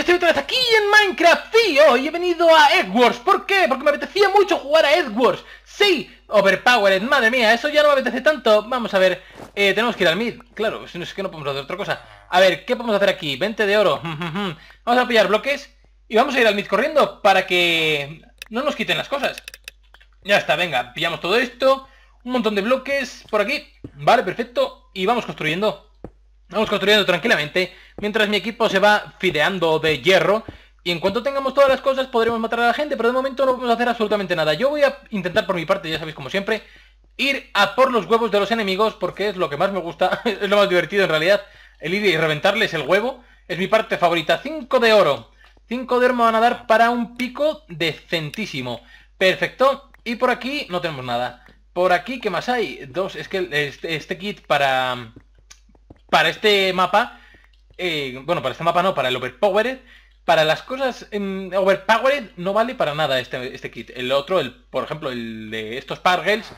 estoy otra vez aquí en Minecraft, y hoy he venido a Edwards, ¿por qué? Porque me apetecía mucho jugar a Edwards Sí, Overpowered, madre mía, eso ya no me apetece tanto Vamos a ver, eh, tenemos que ir al mid Claro, si no es que no podemos hacer otra cosa A ver, ¿qué podemos hacer aquí? 20 de oro Vamos a pillar bloques Y vamos a ir al mid corriendo para que no nos quiten las cosas Ya está, venga, pillamos todo esto Un montón de bloques por aquí Vale, perfecto Y vamos construyendo Vamos construyendo tranquilamente, mientras mi equipo se va fideando de hierro. Y en cuanto tengamos todas las cosas podremos matar a la gente, pero de momento no vamos hacer absolutamente nada. Yo voy a intentar por mi parte, ya sabéis como siempre, ir a por los huevos de los enemigos, porque es lo que más me gusta, es lo más divertido en realidad, el ir y reventarles el huevo. Es mi parte favorita. Cinco de oro. Cinco de oro me van a dar para un pico decentísimo. Perfecto. Y por aquí no tenemos nada. Por aquí, ¿qué más hay? Dos, es que este, este kit para para este mapa, eh, bueno, para este mapa no, para el Overpowered, para las cosas en em, Overpowered no vale para nada este, este kit. El otro, el, por ejemplo, el de estos Pargels,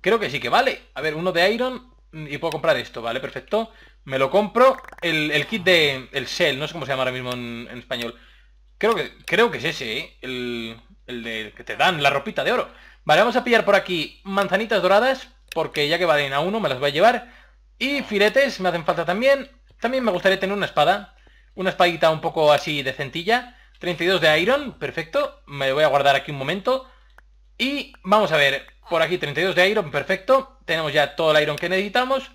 creo que sí que vale. A ver, uno de Iron mm, y puedo comprar esto, ¿vale? Perfecto. Me lo compro. El, kit de... El Shell, no sé cómo se llama ahora mismo en, español. Creo que, creo que es ese, ¿eh? El, el de, que te dan la ropita de oro. Vale, vamos a pillar por aquí manzanitas doradas, porque ya que valen a uno me las voy a llevar. Y filetes me hacen falta también. También me gustaría tener una espada. Una espadita un poco así de centilla 32 de iron, perfecto. Me voy a guardar aquí un momento. Y vamos a ver, por aquí 32 de iron, perfecto. Tenemos ya todo el iron que necesitamos.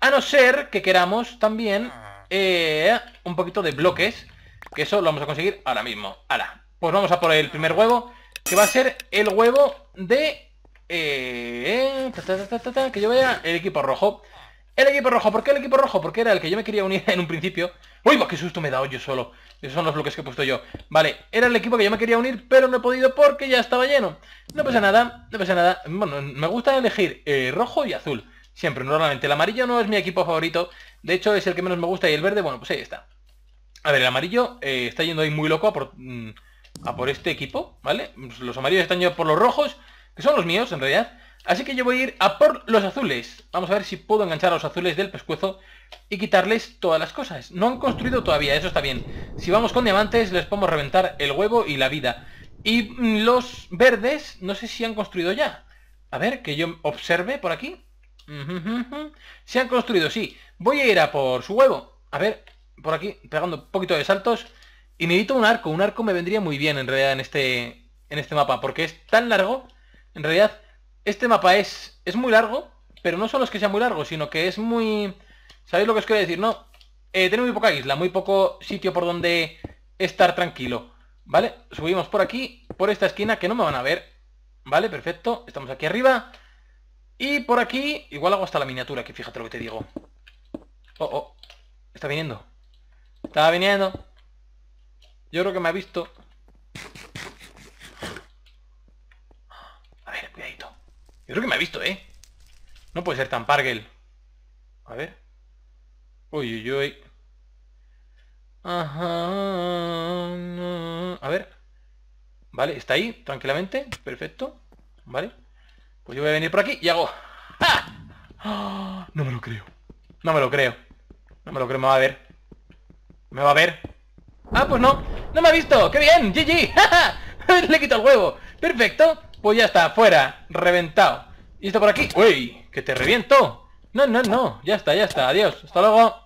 A no ser que queramos también eh, un poquito de bloques. Que eso lo vamos a conseguir ahora mismo. Ahora, pues vamos a por el primer huevo. Que va a ser el huevo de... Eh, que yo vea el equipo rojo. El equipo rojo, ¿por qué el equipo rojo? Porque era el que yo me quería unir en un principio. ¡Uy, qué susto me he dado yo solo! Esos son los bloques que he puesto yo. Vale, era el equipo que yo me quería unir, pero no he podido porque ya estaba lleno. No pasa nada, no pasa nada. Bueno, me gusta elegir eh, rojo y azul. Siempre, normalmente. El amarillo no es mi equipo favorito. De hecho, es el que menos me gusta. Y el verde, bueno, pues ahí está. A ver, el amarillo eh, está yendo ahí muy loco por, mm, por este equipo, ¿vale? Los amarillos están yendo por los rojos, que son los míos, en realidad. Así que yo voy a ir a por los azules. Vamos a ver si puedo enganchar a los azules del pescuezo y quitarles todas las cosas. No han construido todavía, eso está bien. Si vamos con diamantes les podemos reventar el huevo y la vida. Y mm, los verdes, no sé si han construido ya. A ver, que yo observe por aquí. Se han construido, sí. Voy a ir a por su huevo. A ver, por aquí, pegando un poquito de saltos. Y necesito un arco. Un arco me vendría muy bien en realidad en este, en este mapa. Porque es tan largo, en realidad este mapa es, es muy largo, pero no solo es que sea muy largo, sino que es muy... ¿Sabéis lo que os quiero decir? No, eh, tiene muy poca isla, muy poco sitio por donde estar tranquilo. ¿Vale? Subimos por aquí, por esta esquina, que no me van a ver. ¿Vale? Perfecto. Estamos aquí arriba. Y por aquí, igual hago hasta la miniatura, que fíjate lo que te digo. Oh, oh. Está viniendo. Está viniendo. Yo creo que me ha visto. Yo creo que me ha visto, ¿eh? No puede ser tan Pargel. A ver. Uy, uy, uy. Ajá. A ver. Vale, está ahí, tranquilamente. Perfecto. Vale. Pues yo voy a venir por aquí y hago... ¡Ah! No me lo creo. No me lo creo. No me lo creo, me va a ver. Me va a ver. Ah, pues no. No me ha visto. ¡Qué bien! ¡GG! ¡Ja, ja! le quito el huevo. Perfecto. Pues ya está, fuera, reventado. Y esto por aquí. ¡Uy! ¡Que te reviento! No, no, no. Ya está, ya está. Adiós. Hasta luego.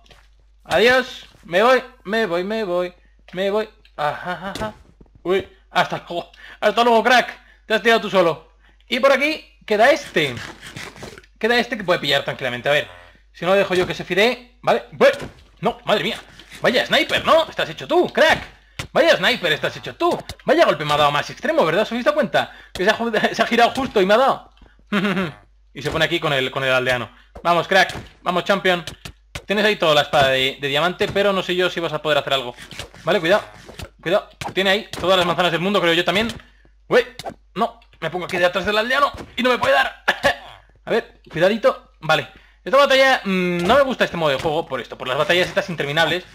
Adiós. Me voy, me voy, me voy. Me voy. Ajá, ajá, Uy. Hasta luego. Hasta luego, crack. Te has tirado tú solo. Y por aquí queda este. Queda este que puede pillar tranquilamente. A ver. Si no lo dejo yo que se firé Vale. No, madre mía. Vaya, sniper, ¿no? Estás hecho tú, crack. Vaya sniper estás hecho tú. Vaya golpe me ha dado más extremo, ¿verdad? ¿Os habéis dado cuenta? Que se ha, girado justo y me ha dado. y se pone aquí con el, con el aldeano. Vamos, crack. Vamos, champion. Tienes ahí toda la espada de, diamante, pero no sé yo si vas a poder hacer algo. Vale, cuidado. Cuidado. Tiene ahí todas las manzanas del mundo, creo yo también. Uy, no. Me pongo aquí detrás del aldeano y no me puede dar. a ver, cuidadito. Vale. Esta batalla... Mm, no me gusta este modo de juego por esto. Por las batallas estas interminables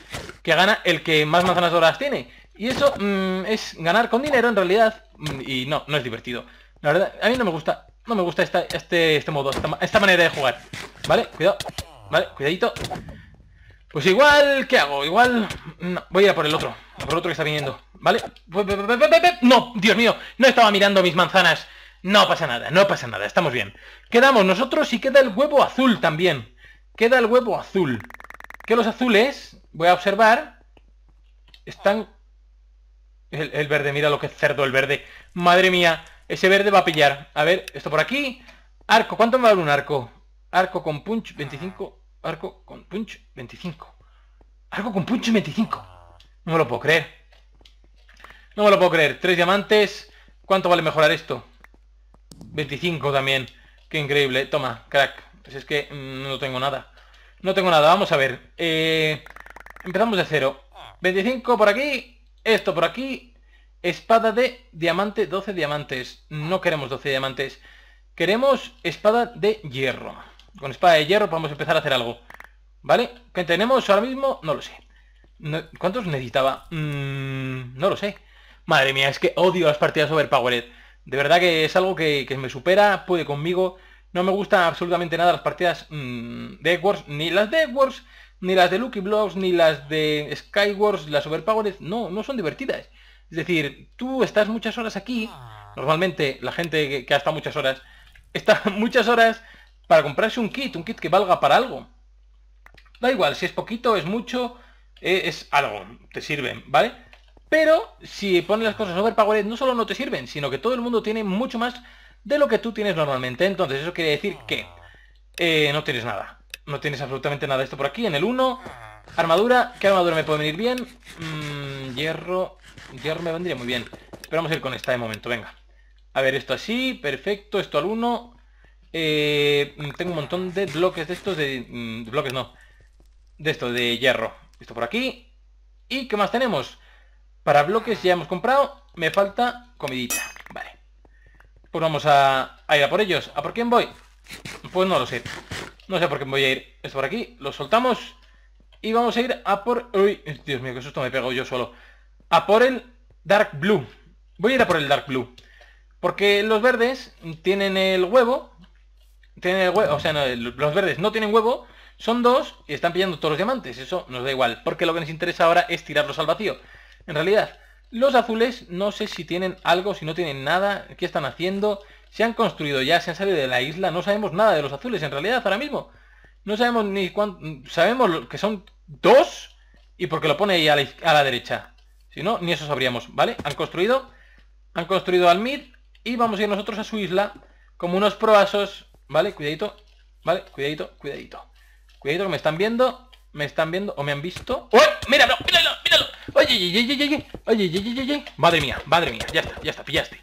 que gana el que más manzanas doradas tiene. Y eso mm, es ganar con dinero en realidad mm, Y no, no es divertido La verdad, a mí no me gusta No me gusta este, este, modo, esta, manera de jugar Vale, cuidado Vale, cuidadito Pues igual, ¿qué hago? Igual... Mm, voy a ir por el otro A por el otro que está viniendo Vale No, Dios mío No estaba mirando mis manzanas No pasa nada, no pasa nada Estamos bien Quedamos nosotros y queda el huevo azul también Queda el huevo azul Que los azules, voy a observar Están el, verde, mira lo que cerdo el verde. Madre mía, ese verde va a pillar. A ver, esto por aquí. Arco, ¿cuánto me vale un arco? Arco con punch, 25. Arco con punch, 25. Arco con punch, 25. No me lo puedo creer. No me lo puedo creer. Tres diamantes. ¿Cuánto vale mejorar esto? 25 también. Qué increíble. Toma, crack. Pues es que mm, no tengo nada. No tengo nada. Vamos a ver. Eh, empezamos de cero. 25 por aquí. Esto por aquí. Espada de diamante, 12 diamantes. No queremos 12 diamantes. Queremos espada de hierro. Con espada de hierro podemos empezar a hacer algo. ¿Vale? ¿Qué tenemos ahora mismo? No lo sé. ¿Cuántos necesitaba? Mm, no lo sé. Madre mía, es que odio las partidas overpowered. De verdad que es algo que, me supera, puede conmigo. No me gustan absolutamente nada las partidas mm, de Egg ni las de Egg ni las de Lucky Blocks, ni las de Skywars, las Overpowered, no, no son divertidas. Es decir, tú estás muchas horas aquí, normalmente la gente que, ha estado muchas horas, está muchas horas para comprarse un kit, un kit que valga para algo. Da igual, si es poquito, es mucho, e, es algo, te sirven, ¿vale? Pero si pones las cosas overpowered, no solo no te sirven, sino que todo el mundo tiene mucho más de lo que tú tienes normalmente. Entonces eso quiere decir que eh, no tienes nada. No tienes absolutamente nada de esto por aquí. En el 1. Armadura. ¿Qué armadura me puede venir bien? Mm, hierro. Hierro me vendría muy bien. esperamos vamos ir con esta de momento, venga. A ver, esto así, perfecto. Esto al 1. Eh, mm, tengo un montón de bloques de estos mm, de... bloques no. De esto, de hierro. Esto por aquí. ¿Y qué más tenemos? Para bloques ya hemos comprado. Me falta comidita. Vale. Pues vamos a, a ir a por ellos. ¿A por quién voy? Pues no lo sé. No sé por qué me voy a ir. esto por aquí. Lo soltamos. Y vamos a ir a por... Uy, Dios mío, que susto me pego yo solo. A por el Dark Blue. Voy a ir a por el Dark Blue. Porque los verdes tienen el huevo. Tienen el huevo. O sea, los verdes no tienen huevo. Son dos y están pillando todos los diamantes. Eso nos da igual. Porque lo que nos interesa ahora es tirarlos al vacío. En realidad, los azules no sé si tienen algo, si no tienen nada. ¿Qué están haciendo? se han construido ya, se han salido de la isla, no sabemos nada de los azules en realidad ahora mismo. No sabemos ni cuánto... Sabemos que son dos y porque lo pone ahí a la, derecha. Si no, ni eso sabríamos, ¿vale? Han construido, han construido al mid y vamos a ir nosotros a su isla como unos proasos, ¿vale? Cuidadito, ¿vale? Cuidadito, cuidadito. Cuidadito que me están viendo, me están viendo o me han visto. ¡Oh! ¡Míralo, míralo, míralo! ¡Oye, oye, oye, oye, oye! ¡Madre mía, madre mía! Ya está, ya está, pillaste.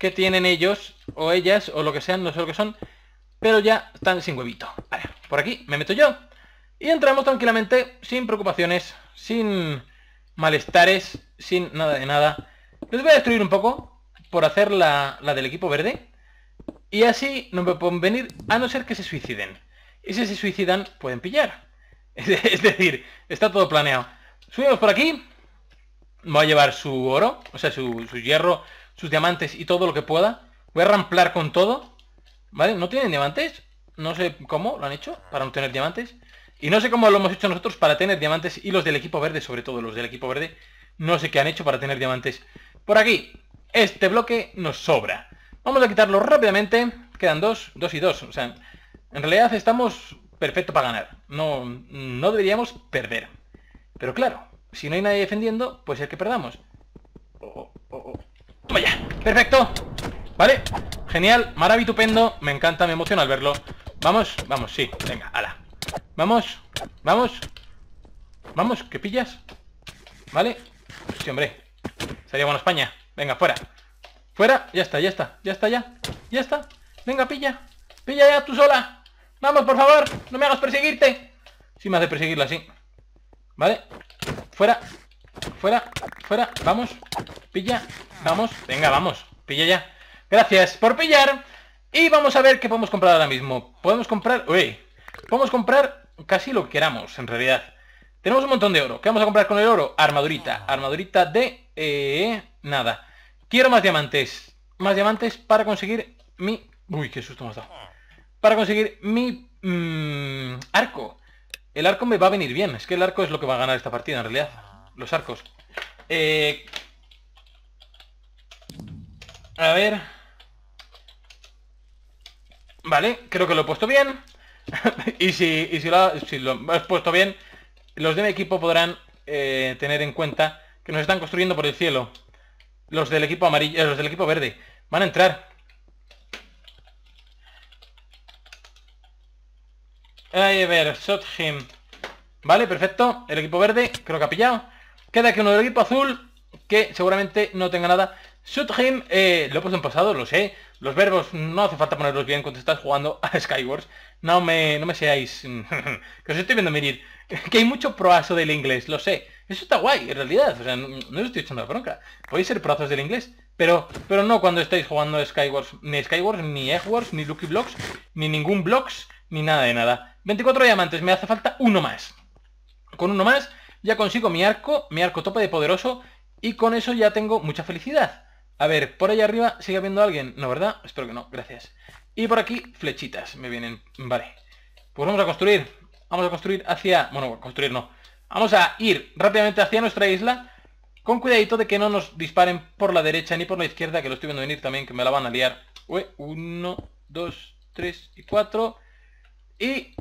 que tienen ellos o ellas o lo que sean, no sé lo que son, pero ya están sin huevito. Vale, por aquí me meto yo y entramos tranquilamente, sin preocupaciones, sin malestares, sin nada de nada. Les voy a destruir un poco por hacer la, del equipo verde y así no me pueden venir a no ser que se suiciden. Y si se suicidan, pueden pillar. Es decir, está todo planeado. Subimos por aquí. Voy a llevar su oro, o sea, su, su hierro sus diamantes y todo lo que pueda. Voy a ramplar con todo. ¿Vale? No tienen diamantes. No sé cómo lo han hecho para no tener diamantes. Y no sé cómo lo hemos hecho nosotros para tener diamantes y los del equipo verde, sobre todo los del equipo verde. No sé qué han hecho para tener diamantes. Por aquí, este bloque nos sobra. Vamos a quitarlo rápidamente. Quedan dos, dos y dos. O sea, en realidad estamos perfecto para ganar. No, no deberíamos perder. Pero claro, si no hay nadie defendiendo, pues es que perdamos ya, perfecto ¿Vale? Genial, maravitupendo Me encanta, me emociona al verlo Vamos, vamos, sí, venga, ala Vamos, vamos Vamos, Que pillas? ¿Vale? Sí, hombre Sería bueno España, venga, fuera Fuera, ya está, ya está, ya está, ya Ya está, venga, pilla Pilla ya tú sola, vamos, por favor No me hagas perseguirte Si sí me hace perseguirla, así ¿Vale? Fuera, Fuera, fuera, vamos. Pilla, vamos. Venga, vamos. Pilla ya. Gracias por pillar. Y vamos a ver qué podemos comprar ahora mismo. Podemos comprar... Uy. Podemos comprar casi lo que queramos, en realidad. Tenemos un montón de oro. ¿Qué vamos a comprar con el oro? Armadurita. Armadurita de... Eh, nada. Quiero más diamantes. Más diamantes para conseguir mi... Uy, qué susto me ha dado. Para conseguir mi... Mm, arco. El arco me va a venir bien. Es que el arco es lo que va a ganar esta partida, en realidad los arcos. Eh, a ver. Vale, creo que lo he puesto bien. y, si, si, lo, has puesto bien, los de mi equipo podrán eh, tener en cuenta que nos están construyendo por el cielo. Los del equipo amarillo, eh, los del equipo verde. Van a entrar. ver, shot him. Vale, perfecto. El equipo verde creo que ha pillado. Queda que uno del equipo azul, que seguramente no tenga nada. Shoot eh, lo he puesto en pasado, lo sé. Los verbos no hace falta ponerlos bien cuando estás jugando a Skywars. No me, no me seáis... que os estoy viendo venir. Que hay mucho proazo del inglés, lo sé. Eso está guay, en realidad. O sea, no, os estoy echando la bronca. Podéis ser proazos del inglés. Pero, pero no cuando estáis jugando a Skywars. Ni Skywars, ni Eggwars, ni Lucky Blocks, ni ningún Blocks, ni nada de nada. 24 diamantes, me hace falta uno más. Con uno más ya consigo mi arco, mi arco tope de poderoso y con eso ya tengo mucha felicidad. A ver, por ahí arriba sigue habiendo alguien, ¿no verdad? Espero que no, gracias. Y por aquí flechitas me vienen, vale. Pues vamos a construir, vamos a construir hacia... Bueno, construir no. Vamos a ir rápidamente hacia nuestra isla con cuidadito de que no nos disparen por la derecha ni por la izquierda, que lo estoy viendo venir también, que me la van a liar. Uy, uno, dos, tres y cuatro. Y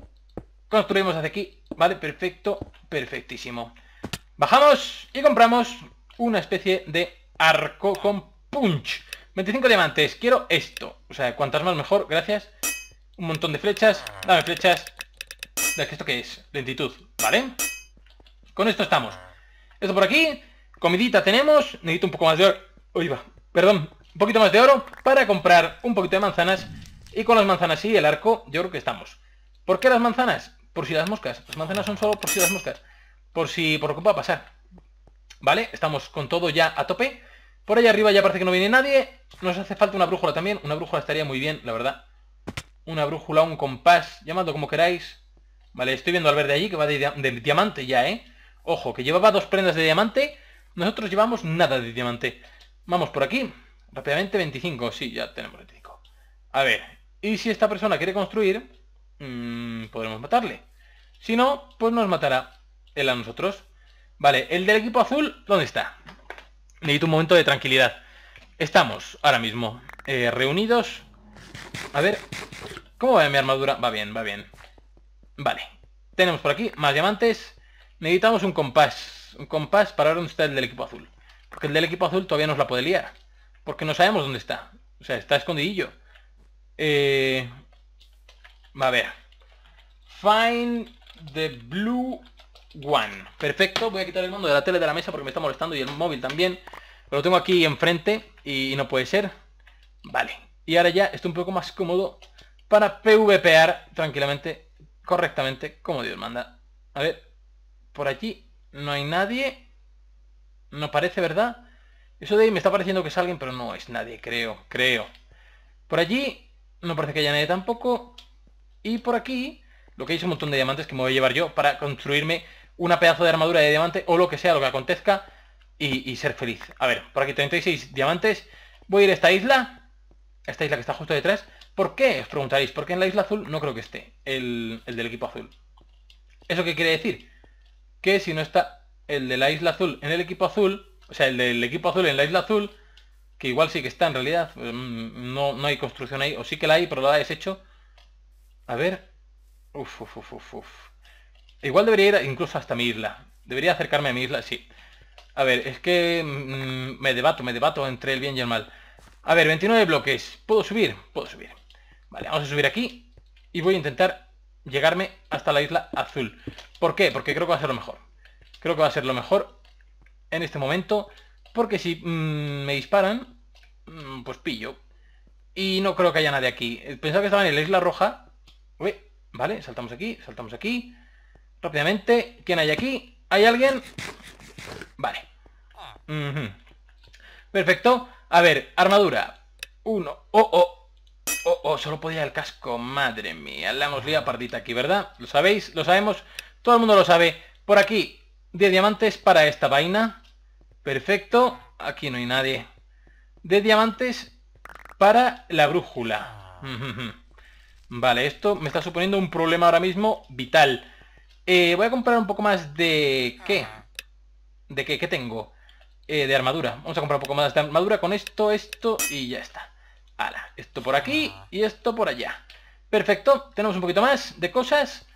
Construimos hacia aquí, vale, perfecto, perfectísimo. Bajamos y compramos una especie de arco con punch. 25 diamantes, quiero esto. O sea, cuantas más mejor, gracias. Un montón de flechas, dame flechas. ¿Esto qué es? Lentitud, ¿vale? Con esto estamos. Esto por aquí, comidita tenemos, necesito un poco más de oro. Uy, va, perdón, un poquito más de oro para comprar un poquito de manzanas. Y con las manzanas y el arco, yo creo que estamos. ¿Por qué las manzanas? por si las moscas. Las manzanas son solo por si las moscas. Por si, por lo que pueda pasar. ¿Vale? Estamos con todo ya a tope. Por allá arriba ya parece que no viene nadie. Nos hace falta una brújula también. Una brújula estaría muy bien, la verdad. Una brújula, un compás, llamadlo como queráis. Vale, estoy viendo al verde allí que va de, diamante ya, ¿eh? Ojo, que llevaba dos prendas de diamante. Nosotros llevamos nada de diamante. Vamos por aquí. Rápidamente 25. Sí, ya tenemos el 25. A ver. Y si esta persona quiere construir... Mm, podremos matarle. Si no, pues nos matará él a nosotros. Vale, el del equipo azul, ¿dónde está? Necesito un momento de tranquilidad. Estamos ahora mismo eh, reunidos. A ver, ¿cómo va mi armadura? Va bien, va bien. Vale, tenemos por aquí más diamantes. Necesitamos un compás. Un compás para ver dónde está el del equipo azul. Porque el del equipo azul todavía nos la puede liar. Porque no sabemos dónde está. O sea, está escondidillo. Eh, a ver. Find the blue one. Perfecto. Voy a quitar el mundo de la tele de la mesa porque me está molestando y el móvil también. Lo tengo aquí enfrente y no puede ser. Vale. Y ahora ya estoy un poco más cómodo para PvPar tranquilamente, correctamente, como Dios manda. A ver. Por aquí... no hay nadie. No parece, ¿verdad? Eso de ahí me está pareciendo que es alguien, pero no es nadie, creo, creo. Por allí no parece que haya nadie tampoco. Y por aquí, lo que es un montón de diamantes que me voy a llevar yo para construirme una pedazo de armadura de diamante o lo que sea, lo que acontezca y, ser feliz. A ver, por aquí 36 diamantes. Voy a ir a esta isla, esta isla que está justo detrás. ¿Por qué? Os preguntaréis, porque en la isla azul no creo que esté el, del equipo azul. ¿Eso qué quiere decir? Que si no está el de la isla azul en el equipo azul, o sea, el del equipo azul en la isla azul, que igual sí que está en realidad, mm, no, no hay construcción ahí, o sí que la hay, pero la ha deshecho, a ver. Uf, uf, uf, uf, Igual debería ir incluso hasta mi isla. Debería acercarme a mi isla, sí. A ver, es que mm, me debato, me debato entre el bien y el mal. A ver, 29 bloques. ¿Puedo subir? Puedo subir. Vale, vamos a subir aquí. Y voy a intentar llegarme hasta la isla azul. ¿Por qué? Porque creo que va a ser lo mejor. Creo que va a ser lo mejor en este momento. Porque si mm, me disparan, mm, pues pillo. Y no creo que haya nadie aquí. Pensaba que estaba en la isla roja, Uy, vale, saltamos aquí, saltamos aquí. Rápidamente, ¿quién hay aquí? ¿Hay alguien? Vale. Perfecto. A ver, armadura. Uno. Oh, oh. Oh, oh, solo podía el casco. Madre mía, la hemos liado pardita aquí, ¿verdad? ¿Lo sabéis? ¿Lo sabemos? Todo el mundo lo sabe. Por aquí, de diamantes para esta vaina. Perfecto. Aquí no hay nadie. De diamantes para la brújula. Vale, esto me está suponiendo un problema ahora mismo vital. Eh, voy a comprar un poco más de... ¿Qué? ¿De qué? ¿Qué tengo? Eh, de armadura. Vamos a comprar un poco más de armadura con esto, esto y ya está. esto por aquí y esto por allá. Perfecto, tenemos un poquito más de cosas.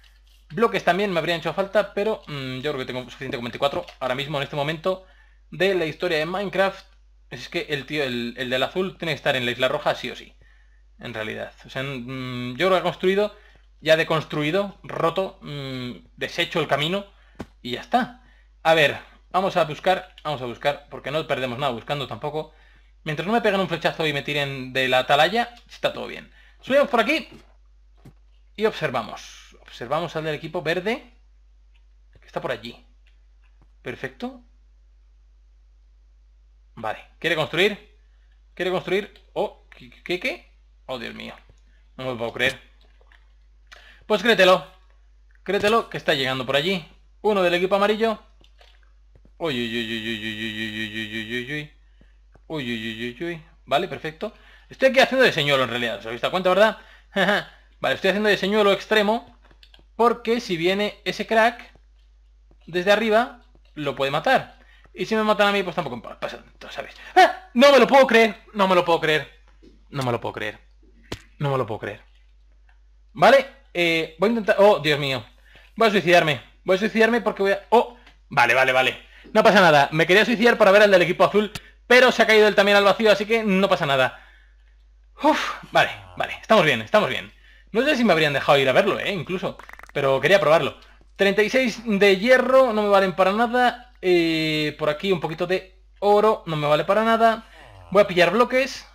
Bloques también me habrían hecho falta, pero mm, yo creo que tengo suficiente con 24 ahora mismo en este momento de la historia de Minecraft. Es que el tío, el, el del azul tiene que estar en la isla roja sí o sí en realidad. O sea, mm, yo lo he construido, ya construido, roto, mm, deshecho el camino y ya está. A ver, vamos a buscar, vamos a buscar, porque no perdemos nada buscando tampoco. Mientras no me peguen un flechazo y me tiren de la atalaya, está todo bien. Subimos por aquí y observamos. Observamos al del equipo verde, que está por allí. Perfecto. Vale, ¿quiere construir? ¿Quiere construir? Oh, ¿qué? qué? Oh, Dios mío. No me lo puedo creer. Pues créetelo. Créetelo que está llegando por allí. Uno del equipo amarillo. Uy, uy, uy, uy, uy, uy, uy, uy, uy, uy, uy. Uy, uy, uy, uy, Vale, perfecto. Estoy aquí haciendo de señuelo en realidad. ¿Os habéis dado cuenta, verdad? vale, estoy haciendo de señuelo extremo. Porque si viene ese crack desde arriba, lo puede matar. Y si me matan a mí, pues tampoco pasa, ¿sabes? No me lo puedo creer, no me lo puedo creer, no me lo puedo creer. No me lo puedo creer. Vale, eh, voy a intentar... Oh, Dios mío. Voy a suicidarme. Voy a suicidarme porque voy a... Oh, vale, vale, vale. No pasa nada. Me quería suicidar para ver al del equipo azul, pero se ha caído él también al vacío, así que no pasa nada. Uf, vale, vale. Estamos bien, estamos bien. No sé si me habrían dejado ir a verlo, eh, incluso. Pero quería probarlo. 36 de hierro, no me valen para nada. Eh, por aquí un poquito de oro, no me vale para nada. Voy a pillar bloques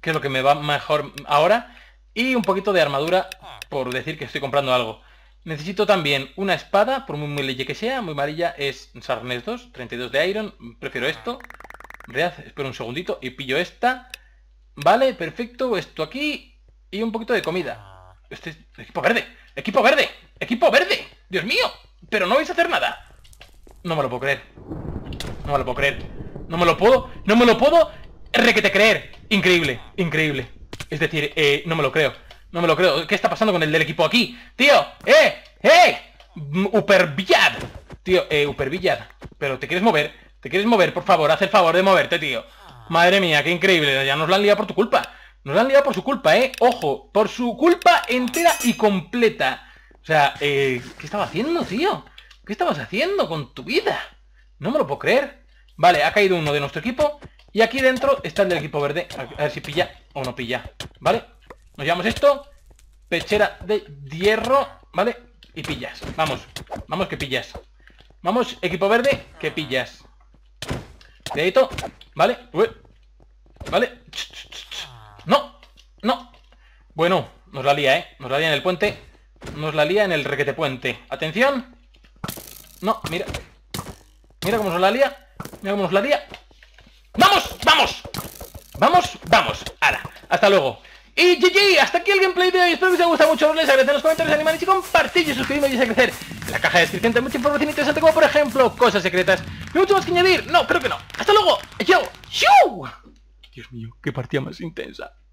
que es lo que me va mejor ahora, y un poquito de armadura por decir que estoy comprando algo. Necesito también una espada, por muy leye que sea, muy amarilla, es Sarnes 2, 32 de Iron, prefiero esto. Reaz. espero un segundito y pillo esta. Vale, perfecto, esto aquí y un poquito de comida. Este es... ¡Equipo verde! ¡Equipo verde! ¡Equipo verde! ¡Dios mío! ¡Pero no vais a hacer nada! No me lo puedo creer. No me lo puedo creer. No me lo puedo, no me lo puedo que te creer. Increíble, increíble. Es decir, eh, no me lo creo. No me lo creo. ¿Qué está pasando con el del equipo aquí? Tío, eh, eh. Upervillad. Tío, eh, Upervillad. Pero te quieres mover. Te quieres mover, por favor. Haz el favor de moverte, tío. Madre mía, qué increíble. Ya nos la han liado por tu culpa. Nos lo han liado por su culpa, eh. Ojo, por su culpa entera y completa. O sea, eh, ¿qué estaba haciendo, tío? ¿Qué estabas haciendo con tu vida? No me lo puedo creer. Vale, ha caído uno de nuestro equipo. Y aquí dentro está el del equipo verde. A ver si pilla o no pilla. ¿Vale? Nos llevamos esto. Pechera de hierro. ¿Vale? Y pillas. Vamos. Vamos que pillas. Vamos, equipo verde, que pillas. Cuidado ¿Vale? ¿Vale? No. No. Bueno, nos la lía, ¿eh? Nos la lía en el puente. Nos la lía en el requete puente. Atención. No, mira. Mira cómo nos la lía. Mira cómo nos la lía. ¿Vamos? Vamos. ¡Hala! Hasta luego. Y GG, hasta aquí el gameplay de hoy. Espero que os haya gustado mucho. Les agradezco los comentarios animales y compartir y suscribirme y a crecer. En la caja de descripción hay mucha información interesante como por ejemplo cosas secretas. Y mucho más que añadir. No, creo que no. Hasta luego. Yo. Dios mío, qué partida más intensa.